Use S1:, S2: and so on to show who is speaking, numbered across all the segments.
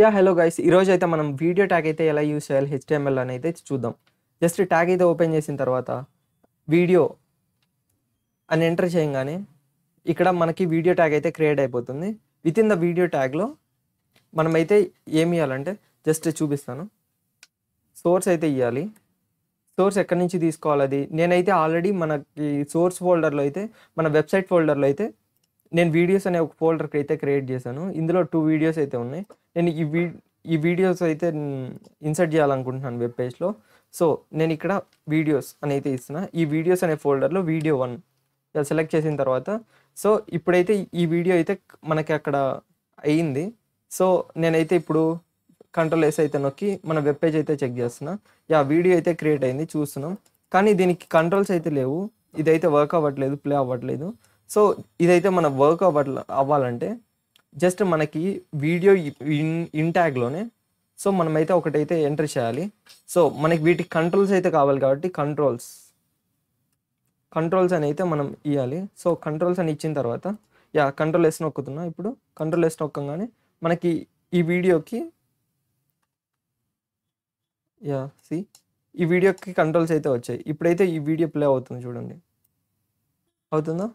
S1: yeah hello guys ఈరోజు అయితే మనం వీడియో ట్యాగ్ అయితే ఎలా యూస్ చేయాలి హెచ్టిఎంఎల్ అని అయితే చూద్దాం జస్ట్ ట్యాగ్ అయితే ఓపెన్ చేసిన తర్వాత వీడియో అని ఎంటర్ చేయగానే ఇక్కడ మనకి వీడియో ట్యాగ్ అయితే క్రియేట్ అయిపోతుంది విత్ ఇన్ ద వీడియో ట్యాగ్లో మనమైతే ఏమి ఇవ్వాలంటే జస్ట్ చూపిస్తాను సోర్స్ అయితే ఇవ్వాలి సోర్స్ ఎక్కడి నుంచి తీసుకోవాలి అది నేనైతే ఆల్రెడీ మనకి సోర్స్ ఫోల్డర్లో అయితే మన వెబ్సైట్ ఫోల్డర్లో అయితే నేను వీడియోస్ అనే ఒక ఫోల్డర్కి అయితే క్రియేట్ చేశాను ఇందులో టూ వీడియోస్ అయితే ఉన్నాయి నేను ఈ వీ ఈ వీడియోస్ అయితే ఇన్సర్ట్ చేయాలనుకుంటున్నాను వెబ్ పేజ్లో సో నేను ఇక్కడ వీడియోస్ అని అయితే ఇస్తున్నా ఈ వీడియోస్ అనే ఫోల్డర్లో వీడియో వన్ ఇలా సెలెక్ట్ చేసిన తర్వాత సో ఇప్పుడైతే ఈ వీడియో అయితే మనకి అక్కడ అయ్యింది సో నేనైతే ఇప్పుడు కంట్రోల్ ఎస్ అయితే నొక్కి మన వెబ్ పేజ్ అయితే చెక్ చేస్తున్నా యా వీడియో అయితే క్రియేట్ అయింది చూస్తున్నాం కానీ దీనికి కంట్రోల్స్ అయితే లేవు ఇదైతే వర్క్ అవ్వట్లేదు ప్లే అవ్వట్లేదు సో ఇదైతే మన వర్క్ అవ్వట్ల అవ్వాలంటే జస్ట్ మనకి వీడియో ఇన్ ఇన్ ట్యాగ్లోనే సో మనమైతే ఒకటైతే ఎంటర్ చేయాలి సో మనకి వీటి కంట్రోల్స్ అయితే కావాలి కాబట్టి కంట్రోల్స్ కంట్రోల్స్ అని అయితే మనం ఇవ్వాలి సో కంట్రోల్స్ అని ఇచ్చిన తర్వాత యా కంట్రోల్ వేసి నొక్కుతున్నా ఇప్పుడు కంట్రోల్ వేసి నొక్కగానే మనకి ఈ వీడియోకి యా సి ఈ వీడియోకి కంట్రోల్స్ అయితే వచ్చాయి ఇప్పుడైతే ఈ వీడియో ప్లే అవుతుంది చూడండి అవుతుందా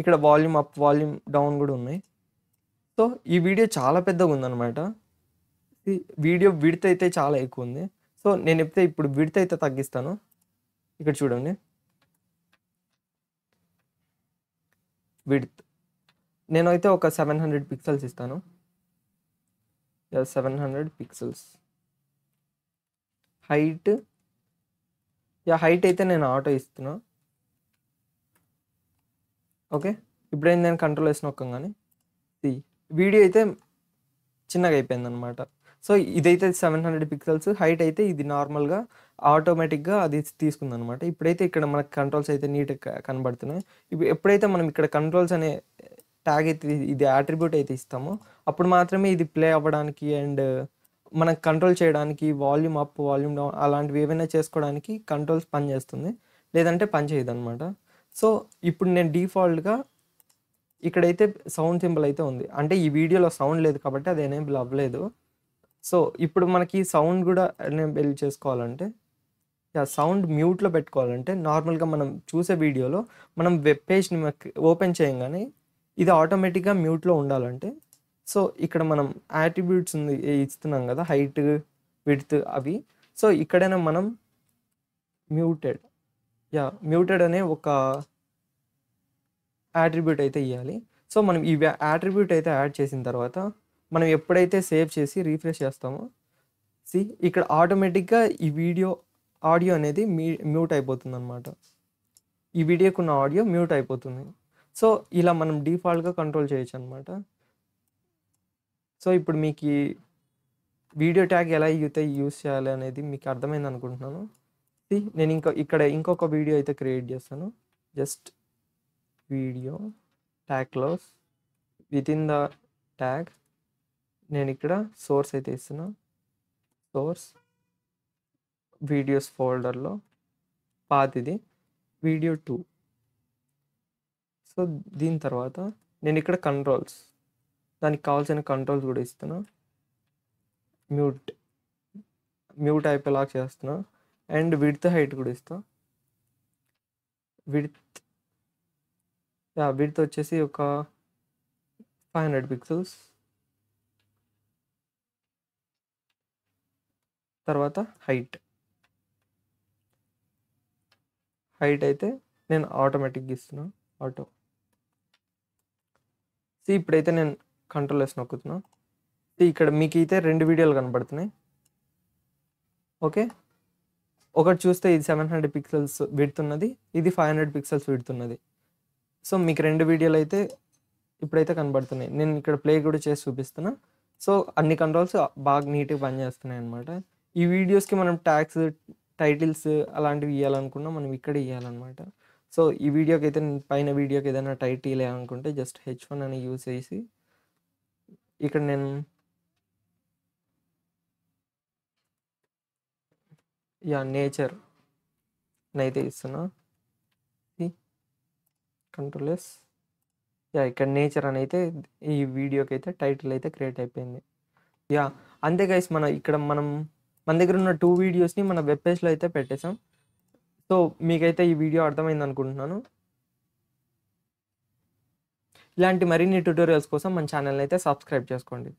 S1: ఇక్కడ వాల్యూమ్ అప్ వాల్యూమ్ డౌన్ కూడా ఉన్నాయి సో ఈ వీడియో చాలా పెద్దగా ఉందన్నమాట వీడియో విడత అయితే చాలా ఎక్కువ ఉంది సో నేను చెప్తే ఇప్పుడు విడత అయితే తగ్గిస్తాను ఇక్కడ చూడండి విడ్త్ నేనైతే ఒక సెవెన్ హండ్రెడ్ పిక్సెల్స్ ఇస్తాను seven hundred pixels height yeah height అయితే నేను ఆటో ఇస్తున్నా ఓకే ఇప్పుడు నేను కంట్రోల్ వేసి నొక్కగానే కానీ వీడియో అయితే చిన్నగా అయిపోయింది అనమాట సో ఇదైతే సెవెన్ హండ్రెడ్ పిక్సెల్స్ హైట్ అయితే ఇది నార్మల్గా ఆటోమేటిక్గా అది తీసుకుంది అనమాట ఇప్పుడైతే ఇక్కడ మనకు కంట్రోల్స్ అయితే నీట్గా కనబడుతున్నాయి ఇప్పుడు ఎప్పుడైతే మనం ఇక్కడ కంట్రోల్స్ అనే ట్యాగ్ అయితే ఇది ఆట్రిబ్యూట్ అయితే ఇస్తామో అప్పుడు మాత్రమే ఇది ప్లే అవ్వడానికి అండ్ మనకు కంట్రోల్ చేయడానికి వాల్యూమ్ అప్ వాల్యూమ్ డౌన్ అలాంటివి ఏవైనా చేసుకోవడానికి కంట్రోల్స్ పనిచేస్తుంది లేదంటే పని చేయదు అనమాట సో ఇప్పుడు నేను డిఫాల్ట్గా ఇక్కడైతే సౌండ్ సింబల్ అయితే ఉంది అంటే ఈ వీడియోలో సౌండ్ లేదు కాబట్టి అది ఎనేబుల్ అవ్వలేదు సో ఇప్పుడు మనకి సౌండ్ కూడా ఎనేబుల్ చేసుకోవాలంటే సౌండ్ మ్యూట్లో పెట్టుకోవాలంటే నార్మల్గా మనం చూసే వీడియోలో మనం వెబ్ పేజ్ని ఓపెన్ చేయగానే ఇది ఆటోమేటిక్గా మ్యూట్లో ఉండాలంటే సో ఇక్కడ మనం యాటిబ్యూట్స్ ఉంది ఇస్తున్నాం కదా హైట్ విడ్త్ అవి సో ఇక్కడైనా మనం మ్యూటెడ్ యా మ్యూటెడ్ అనే ఒక యాట్రిబ్యూట్ అయితే ఇవ్వాలి సో మనం ఈ యాట్రిబ్యూట్ అయితే యాడ్ చేసిన తర్వాత మనం ఎప్పుడైతే సేవ్ చేసి రీఫ్రెష్ చేస్తామో సి ఇక్కడ ఆటోమేటిక్గా ఈ వీడియో ఆడియో అనేది మీ మ్యూట్ అయిపోతుంది అనమాట ఈ వీడియోకు ఉన్న ఆడియో మ్యూట్ అయిపోతుంది సో ఇలా మనం డిఫాల్ట్గా కంట్రోల్ చేయొచ్చు అనమాట సో ఇప్పుడు మీకు వీడియో ట్యాగ్ ఎలా అయితే యూస్ చేయాలి అనేది మీకు అర్థమైంది అనుకుంటున్నాను నేను ఇంకో ఇక్కడ ఇంకొక వీడియో అయితే క్రియేట్ చేస్తాను just video tag close within the tag నేను ఇక్కడ సోర్స్ అయితే ఇస్తున్నా సోర్స్ వీడియోస్ ఫోల్డర్లో పాత్ ఇది వీడియో టూ సో దీని తర్వాత నేను ఇక్కడ కంట్రోల్స్ దానికి కావాల్సిన కంట్రోల్స్ కూడా ఇస్తున్నా మ్యూట్ మ్యూట్ అయిపోయేలా చేస్తున్నా అండ్ విడ్త్ హైట్ కూడా ఇస్తా విడ్త్ విడ్త్ వచ్చేసి ఒక ఫైవ్ హండ్రెడ్ పిక్సెల్స్ తర్వాత హైట్ హైట్ అయితే నేను ఆటోమేటిక్గా ఇస్తున్నా ఆటో సీ ఇప్పుడైతే నేను కంట్రోల్ వేసి నొక్కుతున్నా ఇక్కడ మీకు అయితే రెండు వీడియోలు కనబడుతున్నాయి ఓకే ఒకటి చూస్తే ఇది సెవెన్ హండ్రెడ్ పిక్సెల్స్ విడుతున్నది ఇది ఫైవ్ హండ్రెడ్ పిక్సెల్స్ విడుతున్నది సో మీకు రెండు వీడియోలు అయితే ఇప్పుడైతే కనబడుతున్నాయి నేను ఇక్కడ ప్లే కూడా చేసి చూపిస్తున్నా సో అన్ని కంట్రోల్స్ బాగా నీట్గా పనిచేస్తున్నాయి అనమాట ఈ వీడియోస్కి మనం ట్యాక్స్ టైటిల్స్ అలాంటివి ఇవ్వాలనుకున్నా మనం ఇక్కడ ఇవ్వాలన్నమాట సో ఈ వీడియోకి అయితే పైన వీడియోకి ఏదైనా టైటిల్ వేయాలనుకుంటే జస్ట్ హెచ్ వన్ అని యూస్ చేసి ఇక్కడ నేను యా నేచర్ నైతే ఇస్తున్నా కంట్రోల్ ఎస్ యా ఇక్కడ నేచర్ అని అయితే ఈ వీడియోకి అయితే టైటిల్ అయితే క్రియేట్ అయిపోయింది యా అంతే గైస్ మన ఇక్కడ మనం మన దగ్గర ఉన్న టూ వీడియోస్ని మన వెబ్ పేజ్లో అయితే పెట్టేశాం సో మీకైతే ఈ వీడియో అర్థమైంది అనుకుంటున్నాను ఇలాంటి మరిన్ని ట్యూటోరియల్స్ కోసం మన ఛానల్ని అయితే సబ్స్క్రైబ్ చేసుకోండి